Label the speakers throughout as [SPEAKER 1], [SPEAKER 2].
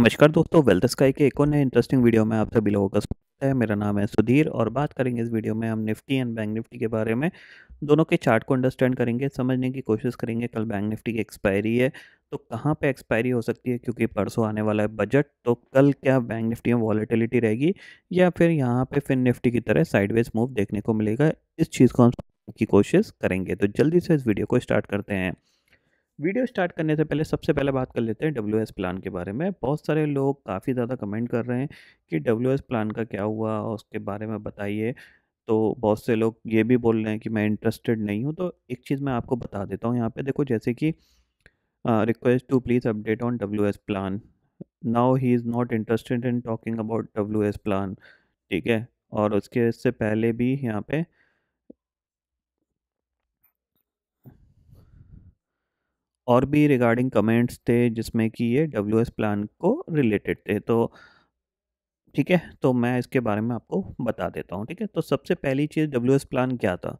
[SPEAKER 1] नमस्कार दोस्तों wealth sky के एक और नए इंटरेस्टिंग वीडियो में आप सभी लोगों का स्वागत है मेरा नाम है सुधीर और बात करेंगे इस वीडियो में हम निफ्टी एंड बैंक निफ्टी के बारे में दोनों के चार्ट को अंडरस्टैंड करेंगे समझने की कोशिश करेंगे कल बैंक निफ्टी की एक्सपायरी है तो कहाँ पे एक्सपायरी हो सकती है क्योंकि परसों आने वाला है बजट तो कल क्या बैंक निफ्टी में वॉलीटिलिटी रहेगी या फिर यहाँ पर फिर निफ्टी की तरह साइडवेज मूव देखने को मिलेगा इस चीज़ को हम की कोशिश करेंगे तो जल्दी से इस वीडियो को स्टार्ट करते हैं वीडियो स्टार्ट करने से पहले सबसे पहले बात कर लेते हैं डब्ल्यू प्लान के बारे में बहुत सारे लोग काफ़ी ज़्यादा कमेंट कर रहे हैं कि डब्ल्यू प्लान का क्या हुआ और उसके बारे में बताइए तो बहुत से लोग ये भी बोल रहे हैं कि मैं इंटरेस्टेड नहीं हूँ तो एक चीज़ मैं आपको बता देता हूँ यहाँ पे देखो जैसे कि request to please update on W plan now he is not interested in talking about W plan ठीक है और उसके इससे पहले भी यहाँ पर और भी रिगार्डिंग कमेंट्स थे जिसमें कि ये डब्ल्यू प्लान को रिलेटेड थे तो ठीक है तो मैं इसके बारे में आपको बता देता हूँ ठीक है तो सबसे पहली चीज़ डब्ल्यू प्लान क्या था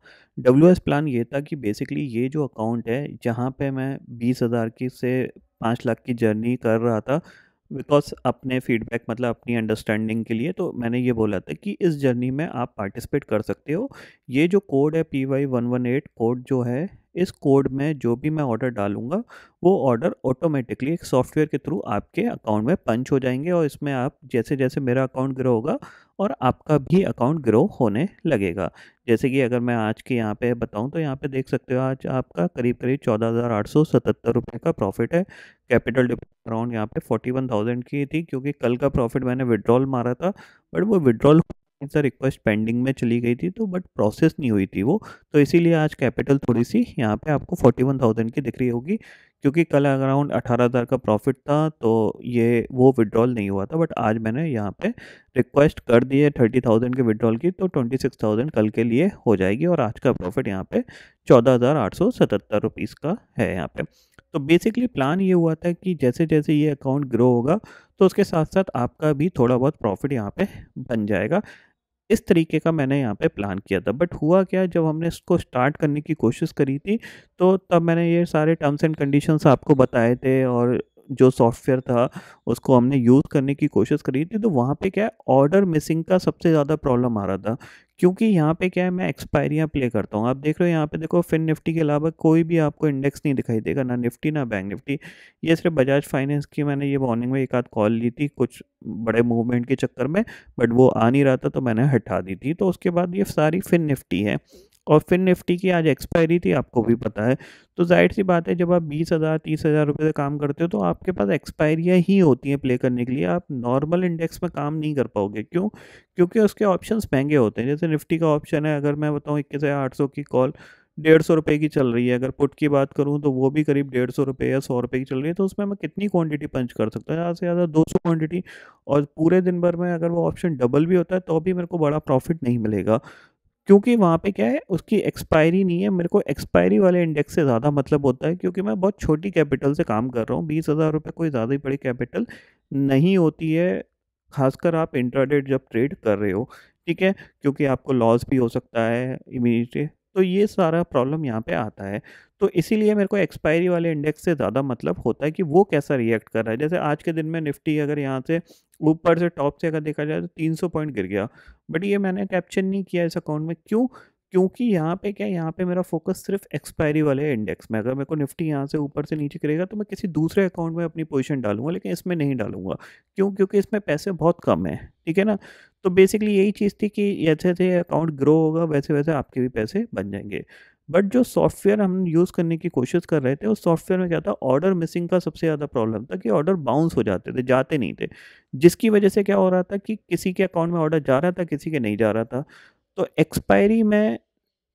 [SPEAKER 1] डब्ल्यू प्लान ये था कि बेसिकली ये जो अकाउंट है जहाँ पे मैं बीस हज़ार की से पाँच लाख की जर्नी कर रहा था बिकॉज अपने फीडबैक मतलब अपनी अंडरस्टैंडिंग के लिए तो मैंने ये बोला था कि इस जर्नी में आप पार्टिसिपेट कर सकते हो ये जो कोड है P Y one one eight code जो है इस कोड में जो भी मैं ऑर्डर डालूंगा वो ऑर्डर ऑटोमेटिकली एक सॉफ्टवेयर के थ्रू आपके अकाउंट में पंच हो जाएंगे और इसमें आप जैसे जैसे मेरा अकाउंट ग्रो होगा और आपका भी अकाउंट ग्रो होने लगेगा जैसे कि अगर मैं आज के यहाँ पे बताऊँ तो यहाँ पे देख सकते हो आज आपका करीब करीब चौदह हज़ार आठ सौ सतहत्तर रुपये का प्रॉफिट है कैपिटल डिपॉजिट अराउंड यहाँ पे फोर्टी वन थाउजेंड की थी क्योंकि कल का प्रॉफिट मैंने विड्रॉल मारा था बट वो विड्रॉल सर रिक्वेस्ट पेंडिंग में चली गई थी तो बट प्रोसेस नहीं हुई थी वो तो इसीलिए आज कैपिटल थोड़ी सी यहाँ पे आपको फोर्टी वन थाउजेंड की दिख रही होगी क्योंकि कल अराउंड अठारह हज़ार का प्रॉफिट था तो ये वो विड्रॉल नहीं हुआ था बट आज मैंने यहाँ पे रिक्वेस्ट कर दी है थर्टी थाउजेंड के विड्रॉल की तो ट्वेंटी सिक्स थाउजेंड कल के लिए हो जाएगी और आज का प्रॉफिट यहाँ पे चौदह हज़ार आठ सौ सतहत्तर रुपीज़ का है यहाँ पे तो बेसिकली प्लान ये हुआ था कि जैसे जैसे ये अकाउंट ग्रो होगा तो उसके साथ साथ आपका भी थोड़ा बहुत प्रॉफिट यहाँ पे बन जाएगा इस तरीके का मैंने यहाँ पे प्लान किया था बट हुआ क्या जब हमने इसको स्टार्ट करने की कोशिश करी थी तो तब मैंने ये सारे टर्म्स एंड कंडीशंस आपको बताए थे और जो सॉफ्टवेयर था उसको हमने यूज़ करने की कोशिश करी थी तो वहाँ पे क्या है ऑर्डर मिसिंग का सबसे ज़्यादा प्रॉब्लम आ रहा था क्योंकि यहाँ पे क्या है मैं एक्सपायरियाँ प्ले करता हूँ आप देख रहे हो यहाँ पे देखो फिन निफ्टी के अलावा कोई भी आपको इंडेक्स नहीं दिखाई देगा ना निफ्टी ना बैंक निफ्टी ये सिर्फ बजाज फाइनेंस की मैंने ये मॉर्निंग में एक आध कॉल ली थी कुछ बड़े मूवमेंट के चक्कर में बट वो आ नहीं रहा था तो मैंने हटा दी थी तो उसके बाद ये सारी फिन निफ्टी है और फिर निफ्टी की आज एक्सपायरी थी आपको भी पता है तो जाहिर सी बात है जब आप बीस हज़ार तीस हज़ार रुपये से काम करते हो तो आपके पास एक्सपायरियाँ ही होती हैं प्ले करने के लिए आप नॉर्मल इंडेक्स में काम नहीं कर पाओगे क्यों क्योंकि उसके ऑप्शंस महंगे होते हैं जैसे निफ्टी का ऑप्शन है अगर मैं बताऊँ इक्कीस हज़ार आठ सौ की कॉल डेढ़ सौ रुपये की चल रही है अगर पुट की बात करूँ तो वो भी करीब डेढ़ सौ रुपये या सौ रुपये की चल रही है तो उसमें मैं कितनी क्वांटिटी पंच कर सकता हूँ ज़्यादा से ज़्यादा दो सौ क्वांटिटी और पूरे दिन भर में अगर वो ऑप्शन डबल भी होता है तो भी मेरे को बड़ा प्रॉफिट नहीं मिलेगा क्योंकि वहाँ पे क्या है उसकी एक्सपायरी नहीं है मेरे को एक्सपायरी वाले इंडेक्स से ज़्यादा मतलब होता है क्योंकि मैं बहुत छोटी कैपिटल से काम कर रहा हूँ बीस हज़ार रुपये कोई ज़्यादा ही बड़ी कैपिटल नहीं होती है खासकर आप इंट्राडेट जब ट्रेड कर रहे हो ठीक है क्योंकि आपको लॉस भी हो सकता है इमीडिएट तो ये सारा प्रॉब्लम यहाँ पे आता है तो इसीलिए मेरे को एक्सपायरी वाले इंडेक्स से ज़्यादा मतलब होता है कि वो कैसा रिएक्ट कर रहा है जैसे आज के दिन में निफ्टी अगर यहाँ से ऊपर से टॉप से अगर देखा जाए तो 300 पॉइंट गिर गया बट ये मैंने कैप्चर नहीं किया इस अकाउंट में क्यों क्योंकि यहाँ पे क्या यहाँ पे मेरा फोकस सिर्फ एक्सपायरी वाले इंडेक्स में अगर मेरे को निफ्टी यहाँ से ऊपर से नीचे करेगा तो मैं किसी दूसरे अकाउंट में अपनी पोजीशन डालूंगा लेकिन इसमें नहीं डालूंगा क्यों क्योंकि इसमें पैसे बहुत कम है ठीक है ना तो बेसिकली यही चीज़ थी कि जैसे जैसे अकाउंट ग्रो होगा वैसे वैसे आपके भी पैसे बन जाएंगे बट जो सॉफ्टवेयर हम यूज़ करने की कोशिश कर रहे थे उस सॉफ्टवेयर में क्या था ऑर्डर मिसिंग का सबसे ज़्यादा प्रॉब्लम था कि ऑर्डर बाउंस हो जाते थे जाते नहीं थे जिसकी वजह से क्या हो रहा था कि किसी के अकाउंट में ऑर्डर जा रहा था किसी के नहीं जा रहा था तो एक्सपायरी में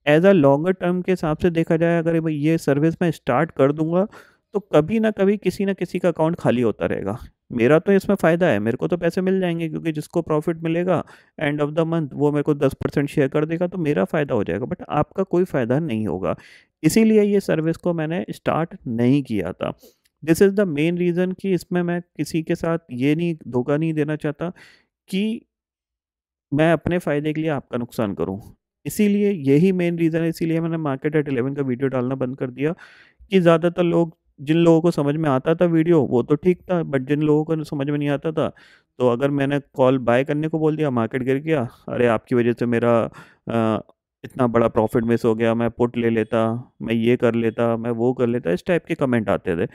[SPEAKER 1] एज अ लॉन्गर टर्म के हिसाब से देखा जाए अगर भाई ये सर्विस मैं स्टार्ट कर दूंगा तो कभी ना कभी किसी ना किसी का अकाउंट खाली होता रहेगा मेरा तो इसमें फ़ायदा है मेरे को तो पैसे मिल जाएंगे क्योंकि जिसको प्रॉफिट मिलेगा एंड ऑफ द मंथ वो मेरे को दस परसेंट शेयर कर देगा तो मेरा फ़ायदा हो जाएगा बट आपका कोई फ़ायदा नहीं होगा इसीलिए ये सर्विस को मैंने स्टार्ट नहीं किया था this is the main reason कि इसमें मैं किसी के साथ ये नहीं धोखा नहीं देना चाहता कि मैं अपने फ़ायदे के लिए आपका नुकसान करूँ। इसीलिए यही मेन रीज़न है, इसीलिए मैंने मार्केट एट एलेवन का वीडियो डालना बंद कर दिया कि ज़्यादातर लोग जिन लोगों को समझ में आता था वीडियो, वो तो ठीक था, बट जिन लोगों को समझ में नहीं आता था, तो अगर मैंने कॉल बाय करने को बोल दिया, मार्केट गिर गया, अरे! आपकी वज़ह से मेरा इतना बड़ा प्रॉफिट मिस हो गया मैं पुट ले लेता मैं ये कर लेता मैं वो कर लेता इस टाइप के कमेंट आते थे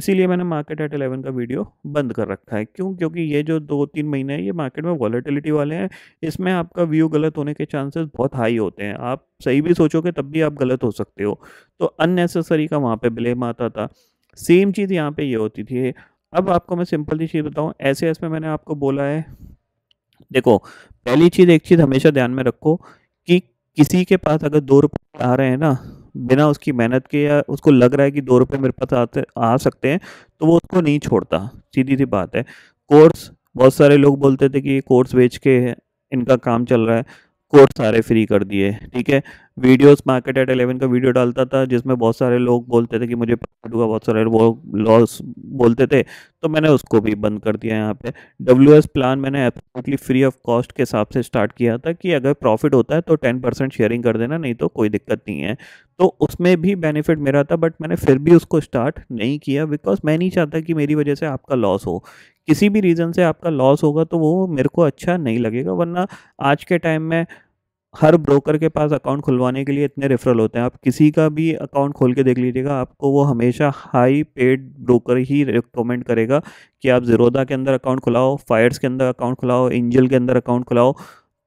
[SPEAKER 1] इसीलिए मैंने मार्केट एट एलेवन का वीडियो बंद कर रखा है क्यों क्योंकि ये जो दो तीन महीने हैं ये मार्केट में वॉलेटिलिटी वाले हैं इसमें आपका व्यू गलत होने के चांसेस बहुत हाई होते हैं आप सही भी सोचोगे तब भी आप गलत हो सकते हो तो अननेसेसरी का वहाँ पर ब्लेम आता था सेम चीज़ यहाँ पर ये होती थी अब आपको मैं सिंपल सी चीज़ बताऊँ ऐसे ऐसे में मैंने आपको बोला है देखो पहली चीज़ एक चीज़ हमेशा ध्यान में रखो किसी के पास अगर दो रुपये आ रहे हैं ना बिना उसकी मेहनत के या उसको लग रहा है कि दो रुपये मेरे पास आते आ सकते हैं तो वो उसको नहीं छोड़ता सीधी सी बात है कोर्स बहुत सारे लोग बोलते थे कि ये कोर्स बेच के इनका काम चल रहा है कोर्स सारे फ्री कर दिए ठीक है वीडियोस मार्केट एट एलेवन का वीडियो डालता था जिसमें बहुत सारे लोग बोलते थे कि मुझे प्रॉफिट हुआ बहुत सारे वो लॉस बोलते थे तो मैंने उसको भी बंद कर दिया यहाँ पे डब्ल्यू एस प्लान मैंने एब्सोल्युटली फ्री ऑफ कॉस्ट के हिसाब से स्टार्ट किया था कि अगर प्रॉफिट होता है तो टेन परसेंट शेयरिंग कर देना नहीं तो कोई दिक्कत नहीं है तो उसमें भी बेनिफिट मेरा था बट मैंने फिर भी उसको स्टार्ट नहीं किया बिकॉज मैं नहीं चाहता कि मेरी वजह से आपका लॉस हो किसी भी रीज़न से आपका लॉस होगा तो वो मेरे को अच्छा नहीं लगेगा वरना आज के टाइम में हर ब्रोकर के पास अकाउंट खुलवाने के लिए इतने रेफरल होते हैं आप किसी का भी अकाउंट खोल के देख लीजिएगा आपको वो हमेशा हाई पेड ब्रोकर ही रिकमेंड करेगा कि आप ज़ीरोदा के अंदर अकाउंट खुलाओ फायर्स के अंदर अकाउंट खुलाओ एंजल के अंदर अकाउंट खुलाओ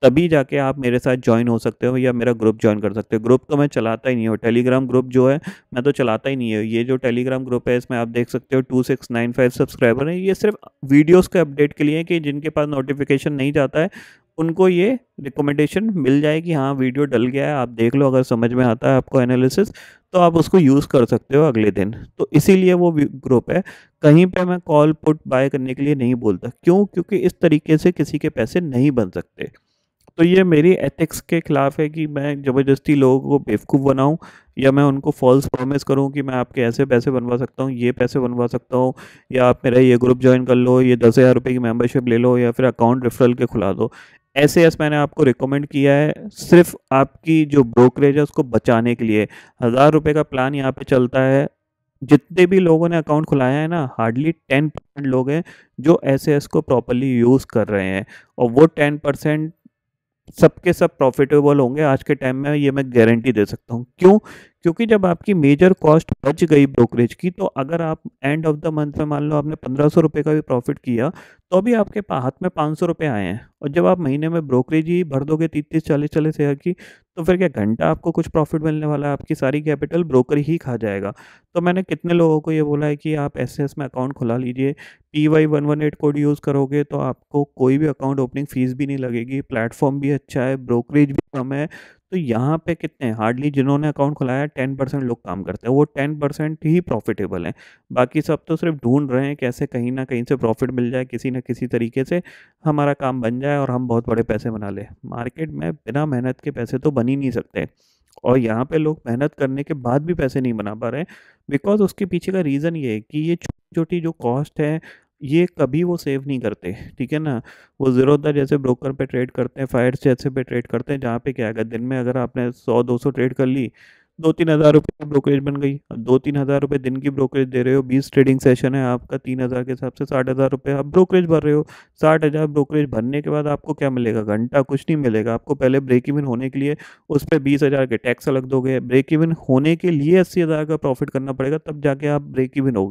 [SPEAKER 1] तभी जाके आप मेरे साथ ज्वाइन हो सकते हो या मेरा ग्रुप ज्वाइन कर सकते हो ग्रुप तो मैं चलाता ही नहीं हूँ टेलीग्राम ग्रुप जो है मैं तो चलाता ही नहीं है ये जो टेलीग्राम ग्रुप है इसमें आप देख सकते हो two six nine five subscriber हैं ये सिर्फ वीडियोस के अपडेट के लिए कि जिनके पास नोटिफिकेशन नहीं जाता है उनको ये रिकमेंडेशन मिल जाए कि हाँ वीडियो डल गया है आप देख लो अगर समझ में आता है आपको एनालिसिस तो आप उसको यूज़ कर सकते हो अगले दिन तो इसीलिए वो ग्रुप है कहीं पे मैं कॉल पुट बाय करने के लिए नहीं बोलता क्यों क्योंकि इस तरीके से किसी के पैसे नहीं बन सकते तो ये मेरी एथिक्स के खिलाफ है कि मैं ज़बरदस्ती लोगों को बेवकूफ़ बनाऊं या मैं उनको फॉल्स प्रॉमिस करूं कि मैं आपके ऐसे पैसे बनवा सकता हूं ये पैसे बनवा सकता हूं या आप मेरा ये ग्रुप ज्वाइन कर लो ये दस हज़ार रुपये की मेंबरशिप ले लो या फिर अकाउंट रेफरल के खुला दो ऐसे एस मैंने आपको रिकमेंड किया है सिर्फ आपकी जो ब्रोकरेज है उसको बचाने के लिए हज़ार रुपये का प्लान यहाँ पर चलता है जितने भी लोगों ने अकाउंट खुलाया है ना हार्डली टेन परसेंट लोग हैं जो एस को प्रॉपरली यूज़ कर रहे हैं और वो टेन परसेंट सबके सब प्रॉफिटेबल होंगे आज के टाइम में ये मैं गारंटी दे सकता हूँ क्यों क्योंकि जब आपकी मेजर कॉस्ट बच गई ब्रोकरेज की तो अगर आप एंड ऑफ द मंथ में मान लो आपने पंद्रह सौ रुपये का भी प्रॉफिट किया तो भी आपके हाथ में पाँच सौ रुपये आए हैं और जब आप महीने में ब्रोकरेज ही भर दोगे तीस तीस चालीस चालीस हज़ार की तो फिर क्या घंटा आपको कुछ प्रॉफिट मिलने वाला है आपकी सारी कैपिटल ब्रोकर ही खा जाएगा तो मैंने कितने लोगों को ये बोला है कि आप एस एस में अकाउंट खुला लीजिए P Y one one eight code use करोगे तो आपको कोई भी अकाउंट ओपनिंग फ़ीस भी नहीं लगेगी प्लेटफॉर्म भी अच्छा है ब्रोकरेज भी कम है तो यहाँ पे कितने हार्डली जिन्होंने अकाउंट खुलाया टेन परसेंट लोग काम करते हैं वो टेन परसेंट ही प्रॉफिटेबल हैं बाकी सब तो सिर्फ ढूंढ रहे हैं कैसे कहीं ना कहीं से प्रॉफिट मिल जाए किसी ना किसी तरीके से हमारा काम बन जाए और हम बहुत बड़े पैसे बना लें मार्केट में बिना मेहनत के पैसे तो बन ही नहीं सकते और यहाँ पे लोग मेहनत करने के बाद भी पैसे नहीं बना पा रहे बिकॉज उसके पीछे का रीज़न ये है कि ये छोटी छोटी जो कॉस्ट है ये कभी वो सेव नहीं करते ठीक है ना वो ज़ीरोधा जैसे ब्रोकर पे ट्रेड करते हैं फायर्स जैसे पे ट्रेड करते हैं जहाँ पे क्या है दिन में अगर आपने सौ दो सौ ट्रेड कर ली दो तीन हज़ार रुपये की ब्रोकरेज बन गई दो तीन हज़ार रुपये दिन की ब्रोकरेज दे रहे हो बीस ट्रेडिंग सेशन है आपका तीन हज़ार के हिसाब से साठ हज़ार रुपये आप ब्रोकरेज भर रहे हो साठ हज़ार ब्रोकरेज भरने के बाद आपको क्या मिलेगा घंटा कुछ नहीं मिलेगा आपको पहले ब्रेक इवन होने के लिए उस पर बीस हज़ार के टैक्स अलग दोगे ब्रेक इवन होने के लिए अस्सी हज़ार का प्रॉफिट करना पड़ेगा तब जाके आप ब्रेक इवन हो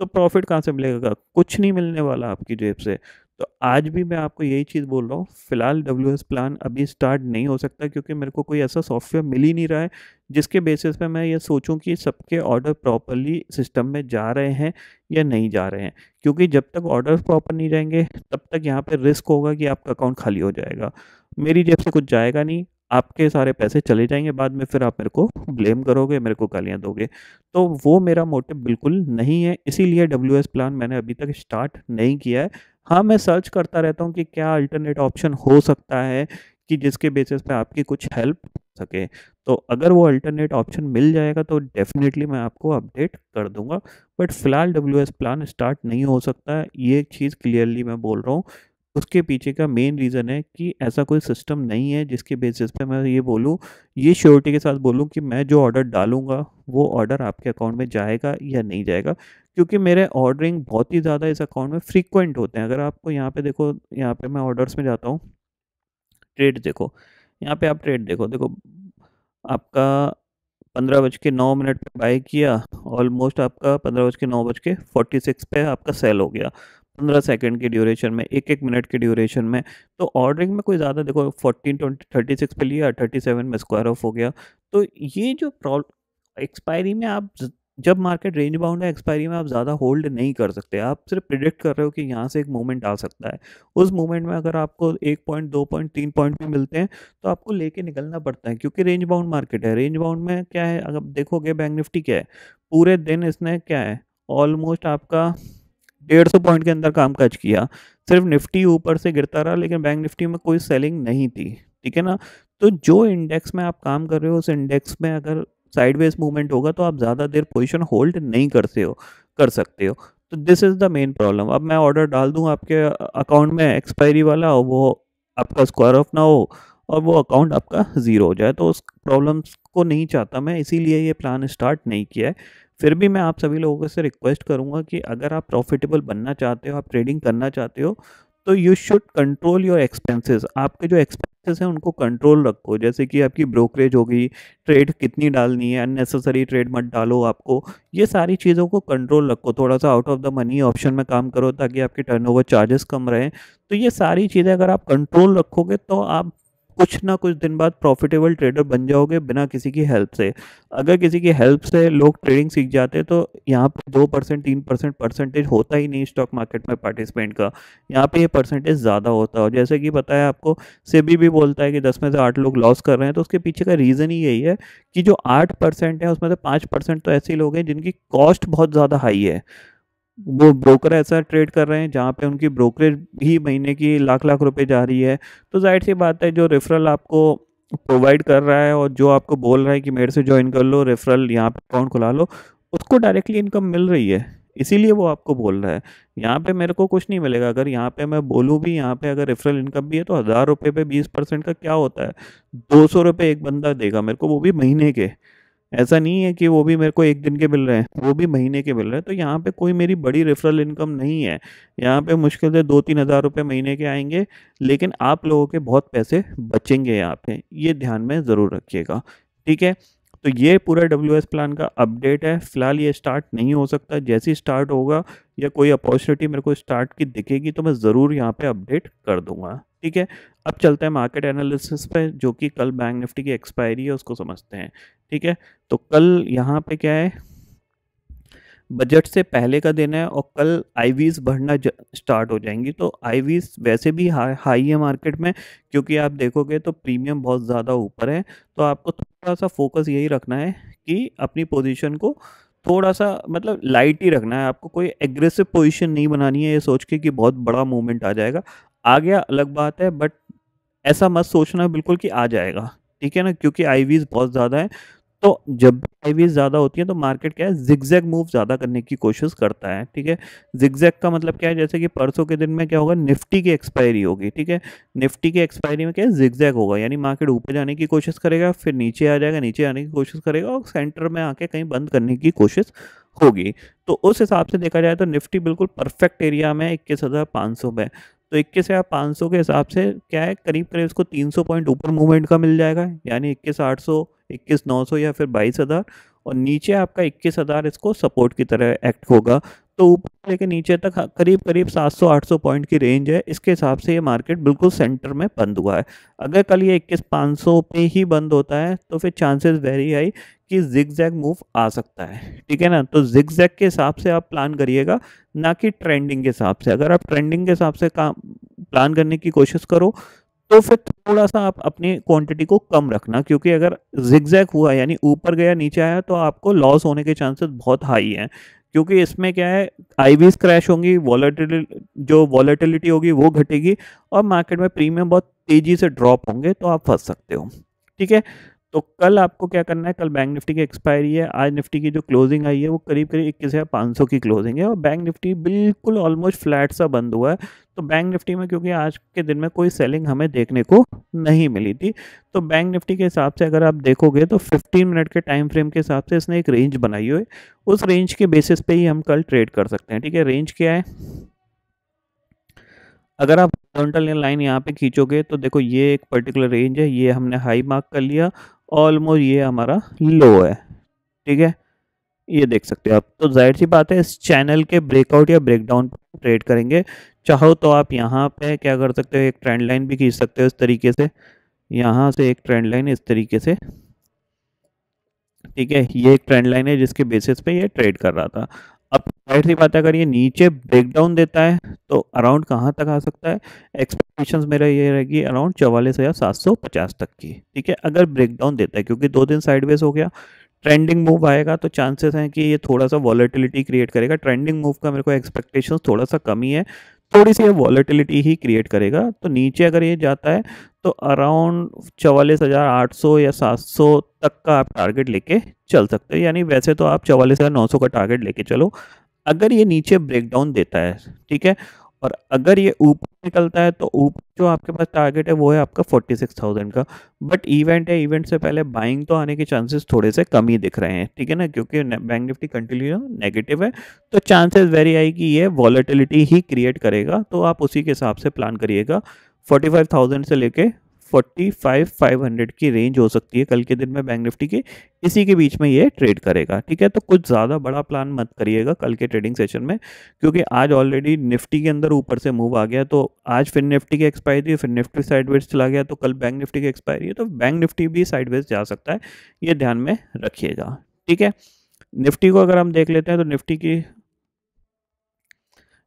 [SPEAKER 1] तो प्रॉफिट कहाँ से मिलेगा कुछ नहीं मिलने वाला आपकी जेब से तो आज भी मैं आपको यही चीज़ बोल रहा हूँ फ़िलहाल डब्ल्यू एस प्लान अभी स्टार्ट नहीं हो सकता क्योंकि मेरे को कोई ऐसा सॉफ्टवेयर मिल ही नहीं रहा है जिसके बेसिस पे मैं ये सोचूं कि सबके ऑर्डर प्रॉपरली सिस्टम में जा रहे हैं या नहीं जा रहे हैं क्योंकि जब तक ऑर्डर प्रॉपर नहीं जाएंगे तब तक यहाँ पर रिस्क होगा कि आपका अकाउंट खाली हो जाएगा मेरी जेब से कुछ जाएगा नहीं आपके सारे पैसे चले जाएंगे बाद में फिर आप मेरे को ब्लेम करोगे मेरे को गालियाँ दोगे तो वो मेरा मोटिव बिल्कुल नहीं है इसीलिए डब्ल्यू प्लान मैंने अभी तक स्टार्ट नहीं किया है हाँ मैं सर्च करता रहता हूँ कि क्या अल्टरनेट ऑप्शन हो सकता है कि जिसके बेसिस पे आपकी कुछ हेल्प सके तो अगर वो अल्टरनेट ऑप्शन मिल जाएगा तो डेफिनेटली मैं आपको अपडेट कर दूंगा बट फ़िलहाल डब्ल्यू प्लान स्टार्ट नहीं हो सकता ये चीज़ क्लियरली मैं बोल रहा हूँ उसके पीछे का मेन रीज़न है कि ऐसा कोई सिस्टम नहीं है जिसके बेसिस पे मैं ये बोलूँ ये श्योरिटी के साथ बोलूँ कि मैं जो ऑर्डर डालूँगा वो ऑर्डर आपके अकाउंट में जाएगा या नहीं जाएगा क्योंकि मेरे ऑर्डरिंग बहुत ही ज़्यादा इस अकाउंट में फ्रीक्वेंट होते हैं अगर आपको यहाँ पे देखो यहाँ पे मैं ऑर्डर्स में जाता हूँ ट्रेड देखो यहाँ पे आप ट्रेड देखो देखो आपका पंद्रह बज के नौ मिनट पर बाई किया ऑलमोस्ट आपका पंद्रह बज के नौ बज के फोर्टी सिक्स पे आपका सेल हो गया पंद्रह सेकंड के ड्यूरेशन में एक एक मिनट के ड्यूरेशन में तो ऑर्डरिंग में कोई ज़्यादा देखो फोर्टीन ट्वेंटी थर्टी सिक्स पे लिया थर्टी सेवन में स्क्वायर ऑफ हो गया तो ये जो प्रॉब्लम एक्सपायरी में आप जब मार्केट रेंज बाउंड है एक्सपायरी में आप ज़्यादा होल्ड नहीं कर सकते आप सिर्फ प्रिडिक्ट कर रहे हो कि यहाँ से एक मूवमेंट आ सकता है उस मूवमेंट में अगर आपको एक पॉइंट दो पॉइंट तीन पॉइंट भी मिलते हैं तो आपको लेके निकलना पड़ता है क्योंकि रेंज बाउंड मार्केट है रेंज बाउंड में क्या है अगर देखोगे बैंक निफ्टी क्या है पूरे दिन इसने क्या है ऑलमोस्ट आपका डेढ़ सौ पॉइंट के अंदर काम काज किया सिर्फ निफ्टी ऊपर से गिरता रहा लेकिन बैंक निफ्टी में कोई सेलिंग नहीं थी ठीक है ना तो जो इंडेक्स में आप काम कर रहे हो उस इंडेक्स में अगर साइडवेज मूवमेंट होगा तो आप ज़्यादा देर पोजिशन होल्ड नहीं करते हो कर सकते हो तो this is the main problem अब मैं ऑर्डर डाल दूँ आपके अकाउंट में एक्सपायरी वाला और वो आपका स्क्वायर ऑफ ना हो और वो अकाउंट आपका ज़ीरो हो जाए तो उस प्रॉब्लम्स को नहीं चाहता मैं इसीलिए ये प्लान स्टार्ट नहीं किया है फिर भी मैं आप सभी लोगों से रिक्वेस्ट करूँगा कि अगर आप प्रॉफिटेबल बनना चाहते हो आप ट्रेडिंग करना चाहते हो तो you should control your expenses आपके जो एक्सपेंसेस हैं उनको कंट्रोल रखो जैसे कि आपकी ब्रोकरेज होगी ट्रेड कितनी डालनी है अननेसेसरी ट्रेड मत डालो आपको ये सारी चीज़ों को कंट्रोल रखो थोड़ा सा out of the money option में काम करो ताकि आपके टर्नओवर चार्जेस कम रहें तो ये सारी चीज़ें अगर आप कंट्रोल रखोगे तो आप कुछ ना कुछ दिन बाद प्रॉफिटेबल ट्रेडर बन जाओगे बिना किसी की हेल्प से अगर किसी की हेल्प से लोग ट्रेडिंग सीख जाते तो यहाँ पर दो परसेंट तीन परसेंट परसेंटेज होता ही नहीं स्टॉक मार्केट में पार्टिसिपेंट का यहाँ पे ये परसेंटेज ज़्यादा होता है जैसे कि पता है आपको सेबी भी बोलता है कि दस में से आठ लोग लॉस कर रहे हैं तो उसके पीछे का रीज़न ही यही है कि जो आठ परसेंट है उसमें से पाँच परसेंट तो ऐसे लोग हैं जिनकी कॉस्ट बहुत ज़्यादा हाई है वो ब्रोकर ऐसा ट्रेड कर रहे हैं जहाँ पे उनकी ब्रोकरेज ही महीने की लाख लाख रुपए जा रही है तो जाहिर सी बात है जो रेफरल आपको प्रोवाइड कर रहा है और जो आपको बोल रहा है कि मेरे से ज्वाइन कर लो रेफरल यहाँ पे अकाउंट खुला लो उसको डायरेक्टली इनकम मिल रही है इसीलिए वो आपको बोल रहा है यहाँ पे मेरे को कुछ नहीं मिलेगा अगर यहाँ पे मैं बोलूँ भी यहाँ पे अगर रेफरल इनकम भी है तो हज़ार रुपये पे बीस परसेंट का क्या होता है दो सौ रुपये एक बंदा देगा मेरे को वो भी महीने के ऐसा नहीं है कि वो भी मेरे को एक दिन के मिल रहे हैं वो भी महीने के मिल रहे हैं तो यहाँ पे कोई मेरी बड़ी रेफरल इनकम नहीं है यहाँ पे मुश्किल से दो तीन हज़ार रुपये महीने के आएंगे लेकिन आप लोगों के बहुत पैसे बचेंगे यहाँ पे ये ध्यान में ज़रूर रखिएगा ठीक है तो ये पूरा डब्ल्यू प्लान का अपडेट है फिलहाल ये स्टार्ट नहीं हो सकता जैसे ही स्टार्ट होगा या कोई अपॉर्चुनिटी मेरे को स्टार्ट की दिखेगी तो मैं ज़रूर यहाँ पे अपडेट कर दूंगा ठीक है अब चलते हैं मार्केट एनालिसिस पे जो कि कल बैंक निफ्टी की एक्सपायरी है उसको समझते हैं ठीक है तो कल यहाँ पे क्या है बजट से पहले का दिन है और कल आईवीज बढ़ना स्टार्ट हो जाएंगी तो आईवीज वैसे भी हा, हाई है मार्केट में क्योंकि आप देखोगे तो प्रीमियम बहुत ज़्यादा ऊपर है तो आपको थोड़ा सा फोकस यही रखना है कि अपनी पोजीशन को थोड़ा सा मतलब लाइट ही रखना है आपको कोई एग्रेसिव पोजीशन नहीं बनानी है ये सोच के कि बहुत बड़ा मूवमेंट आ जाएगा आ गया अलग बात है बट ऐसा मत सोचना बिल्कुल कि आ जाएगा ठीक है ना क्योंकि आईवीज बहुत ज़्यादा है तो जब हाईवेज ज़्यादा होती है तो मार्केट क्या है जिगजैग मूव ज़्यादा करने की कोशिश करता है ठीक है जिगजैग का मतलब क्या है जैसे कि परसों के दिन में क्या होगा निफ्टी की एक्सपायरी होगी ठीक है निफ्टी की एक्सपायरी में क्या है जिगजैग होगा यानी मार्केट ऊपर जाने की कोशिश करेगा फिर नीचे आ जाएगा नीचे आने की कोशिश करेगा और सेंटर में आके कहीं बंद करने की कोशिश होगी तो उस हिसाब से देखा जाए तो निफ्टी बिल्कुल परफेक्ट एरिया में इक्कीस हज़ार पाँच सौ में तो इक्कीस हज़ार पाँच सौ के हिसाब से क्या है करीब करीब इसको तीन सौ पॉइंट ऊपर मूवमेंट का मिल जाएगा यानी इक्कीस आठ सौ इक्कीस नौ सौ या फिर बाईस हज़ार और नीचे आपका इक्कीस हज़ार इसको सपोर्ट की तरह एक्ट होगा तो ऊपर लेके नीचे तक करीब करीब 700-800 पॉइंट की रेंज है इसके हिसाब से ये मार्केट बिल्कुल सेंटर में बंद हुआ है अगर कल ये इक्कीस पाँच पे ही बंद होता है तो फिर चांसेस वेरी हाई कि जिग जैग मूव आ सकता है ठीक है ना तो जिग जैग के हिसाब से आप प्लान करिएगा ना कि ट्रेंडिंग के हिसाब से अगर आप ट्रेंडिंग के हिसाब से काम प्लान करने की कोशिश करो तो फिर थोड़ा सा आप अपनी क्वांटिटी को कम रखना क्योंकि अगर जिगजैक हुआ यानी ऊपर गया नीचे आया तो आपको लॉस होने के चांसेस बहुत हाई हैं क्योंकि इसमें क्या है आईवीज क्रैश होंगी वॉलेटिल जो वॉलेटिलिटी होगी वो घटेगी और मार्केट में प्रीमियम बहुत तेज़ी से ड्रॉप होंगे तो आप फंस सकते हो ठीक है तो कल आपको क्या करना है कल बैंक निफ्टी की एक्सपायरी है आज निफ्टी की जो क्लोजिंग आई है वो करीब करीब इक्कीस हज़ार पाँच सौ की क्लोजिंग है और बैंक निफ्टी बिल्कुल ऑलमोस्ट फ्लैट सा बंद हुआ है तो बैंक निफ्टी में क्योंकि आज के दिन में कोई सेलिंग हमें देखने को नहीं मिली थी तो बैंक निफ्टी के हिसाब से अगर आप देखोगे तो 15 मिनट के टाइम फ्रेम के हिसाब से इसने एक रेंज बनाई हुई उस रेंज के बेसिस पे ही हम कल ट्रेड कर सकते हैं ठीक है रेंज क्या है अगर आप हॉरिजॉन्टल लाइन यहाँ पे खींचोगे तो देखो ये एक पर्टिकुलर रेंज है ये हमने हाई मार्क कर लिया ऑलमोस्ट ये हमारा लो है ठीक है ये देख सकते हो आप तो जाहिर सी बात है इस चैनल के ब्रेकआउट या ब्रेकडाउन पर ट्रेड करेंगे चाहो तो आप यहाँ पे क्या कर सकते हो एक ट्रेंड लाइन भी खींच सकते हो इस तरीके से यहाँ से एक ट्रेंड लाइन इस तरीके से ठीक है ये एक ट्रेंड लाइन है जिसके बेसिस पे ये ट्रेड कर रहा था अब जाहिर सी बात है अगर ये नीचे ब्रेकडाउन देता है तो अराउंड कहाँ तक आ सकता है एक्सपेक्टेशंस मेरा ये रहेगी अराउंड चौवालीस हज़ार सात सौ पचास तक की ठीक है अगर ब्रेकडाउन देता है क्योंकि दो दिन साइडवेज हो गया ट्रेंडिंग मूव आएगा तो चांसेस हैं कि ये थोड़ा सा वॉलेटिलिटी क्रिएट करेगा ट्रेंडिंग मूव का मेरे को एक्सपेक्टेशन थोड़ा सा कमी है थोड़ी सी ये वॉलेटिलिटी ही क्रिएट करेगा तो नीचे अगर ये जाता है तो अराउंड चवालीस हज़ार आठ सौ या सात सौ तक का आप टारगेट लेके चल सकते हो यानी वैसे तो आप चवालीस हज़ार नौ सौ का टारगेट लेके चलो अगर ये नीचे ब्रेकडाउन देता है ठीक है और अगर ये ऊपर निकलता है तो ऊपर जो आपके पास टारगेट है वो है आपका फोर्टी सिक्स थाउजेंड का बट इवेंट है इवेंट से पहले बाइंग तो आने के चांसेस थोड़े से कम ही दिख रहे हैं ठीक है ना क्योंकि बैंक निफ्टी कंटिन्यू नेगेटिव है तो चांसेस वेरी आई कि ये वॉलेटिलिटी ही क्रिएट करेगा तो आप उसी के हिसाब से प्लान करिएगा फोर्टी फाइव थाउजेंड से लेके फोर्टी फाइव फाइव हंड्रेड की रेंज हो सकती है कल के दिन में बैंक निफ्टी के इसी के बीच में ये ट्रेड करेगा ठीक है तो कुछ ज़्यादा बड़ा प्लान मत करिएगा कल के ट्रेडिंग सेशन में क्योंकि आज ऑलरेडी निफ्टी के अंदर ऊपर से मूव आ गया तो आज फिर निफ्टी की एक्सपायरी फिर निफ्टी साइडवेज चला गया तो कल बैंक निफ्टी की एक्सपायरी है तो बैंक निफ्टी भी साइडवेज जा सकता है ये ध्यान में रखिएगा ठीक है निफ्टी को अगर हम देख लेते हैं तो निफ्टी की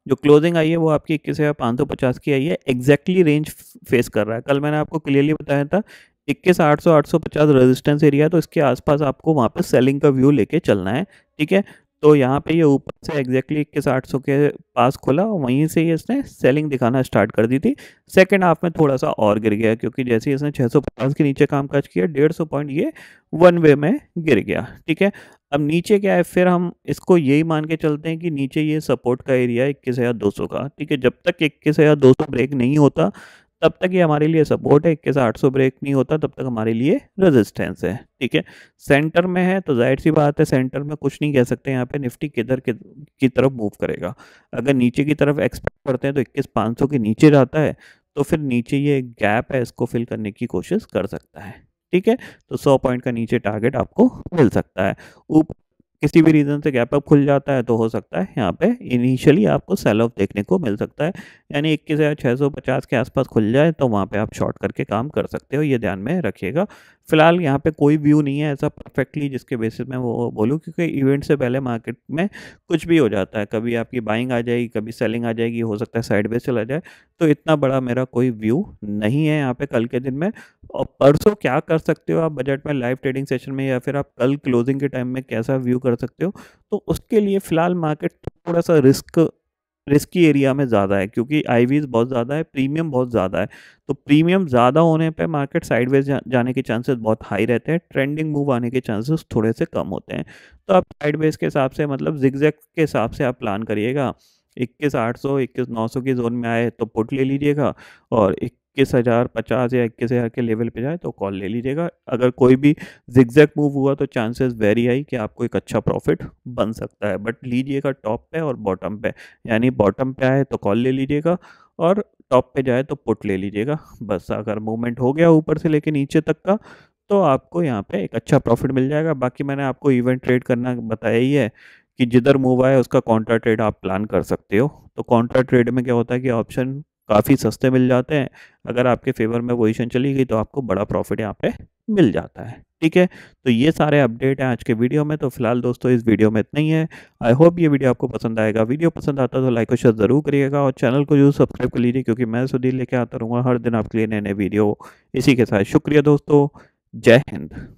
[SPEAKER 1] जो क्लोजिंग आई है वो आपकी इक्कीस हज़ार पाँच सौ पचास की आई है एग्जैक्टली रेंज फेस कर रहा है कल मैंने आपको क्लियरली बताया था इक्कीस आठ सौ आठ सौ पचास रजिस्टेंस एरिया तो इसके आसपास आपको वहाँ पर सेलिंग का व्यू लेके चलना है ठीक है तो यहाँ पे ये ऊपर से एग्जैक्टली इक्कीस आठ सौ के पास खोला और वहीं से ही इसने सेलिंग दिखाना स्टार्ट कर दी थी सेकेंड हाफ में थोड़ा सा और गिर गया क्योंकि जैसे ही इसने छः सौ पचास के नीचे कामकाज किया डेढ़ सौ पॉइंट ये वन वे में गिर गया ठीक है अब नीचे क्या है फिर हम इसको यही मान के चलते हैं कि नीचे ये सपोर्ट का एरिया इक्कीस हज़ार दो सौ का ठीक है जब तक इक्कीस हज़ार दो सौ ब्रेक नहीं होता तब तक ये हमारे लिए सपोर्ट है इक्कीस आठ सौ ब्रेक नहीं होता तब तक हमारे लिए रेजिस्टेंस है ठीक है सेंटर में है तो जाहिर सी बात है सेंटर में कुछ नहीं कह सकते यहाँ पे निफ्टी किधर की तरफ मूव करेगा अगर नीचे की तरफ एक्सपेक्ट करते हैं तो इक्कीस पाँच सौ के नीचे जाता है तो फिर नीचे ये गैप है इसको फिल करने की कोशिश कर सकता है ठीक है तो सौ पॉइंट का नीचे टारगेट आपको मिल सकता है उप किसी भी रीज़न से गैप अप खुल जाता है तो हो सकता है यहाँ पे इनिशियली आपको सेल ऑफ देखने को मिल सकता है यानी इक्कीस हज़ार छः सौ पचास के आसपास खुल जाए तो वहाँ पे आप शॉर्ट करके काम कर सकते हो ये ध्यान में रखिएगा फ़िलहाल यहाँ पे कोई व्यू नहीं है ऐसा परफेक्टली जिसके बेसिस में वो बोलूँ क्योंकि इवेंट से पहले मार्केट में कुछ भी हो जाता है कभी आपकी बाइंग आ जाएगी कभी सेलिंग आ जाएगी हो सकता है साइड बेस चला जाए तो इतना बड़ा मेरा कोई व्यू नहीं है यहाँ पे कल के दिन में और परसों क्या कर सकते हो आप बजट में लाइव ट्रेडिंग सेशन में या फिर आप कल क्लोजिंग के टाइम में कैसा व्यू कर सकते हो तो उसके लिए फ़िलहाल मार्केट थोड़ा सा रिस्क रिस्की एरिया में ज़्यादा है क्योंकि आई बहुत ज़्यादा है प्रीमियम बहुत ज़्यादा है तो प्रीमियम ज़्यादा होने पे मार्केट साइडवेज जा, जाने के चांसेस बहुत हाई रहते हैं ट्रेंडिंग मूव आने के चांसेस थोड़े से कम होते हैं तो आप साइडवेज के हिसाब से मतलब जिगजैक के हिसाब से आप प्लान करिएगा इक्कीस आठ सौ इक्कीस नौ सौ के जोन में आए तो पुट ले लीजिएगा और इक्कीस हज़ार पचास या इक्कीस हज़ार के लेवल पे जाए तो कॉल ले लीजिएगा अगर कोई भी जिक्जैक मूव हुआ तो चांसेस वेरी आई कि आपको एक अच्छा प्रॉफिट बन सकता है बट लीजिएगा टॉप पे और बॉटम पे यानी बॉटम पे आए तो कॉल ले लीजिएगा और टॉप पे जाए तो पुट ले लीजिएगा बस अगर मूवमेंट हो गया ऊपर से लेके नीचे तक का तो आपको यहाँ पे एक अच्छा प्रॉफिट मिल जाएगा बाकी मैंने आपको इवेंट ट्रेड करना बताया ही है कि जिधर मूव आए उसका कॉन्ट्रा ट्रेड आप प्लान कर सकते हो तो कॉन्ट्रा ट्रेड में क्या होता है कि ऑप्शन काफ़ी सस्ते मिल जाते हैं अगर आपके फेवर में पोजिशन चली गई तो आपको बड़ा प्रॉफिट यहाँ पे मिल जाता है ठीक है तो ये सारे अपडेट हैं आज के वीडियो में तो फिलहाल दोस्तों इस वीडियो में इतना ही है आई होप ये वीडियो आपको पसंद आएगा वीडियो पसंद आता तो लाइक और शेयर ज़रूर करिएगा और चैनल को जरूर सब्सक्राइब कर लीजिए क्योंकि मैं सुधीर लेके आता रहूँगा हर दिन आपके लिए नए नए वीडियो इसी के साथ शुक्रिया दोस्तों जय हिंद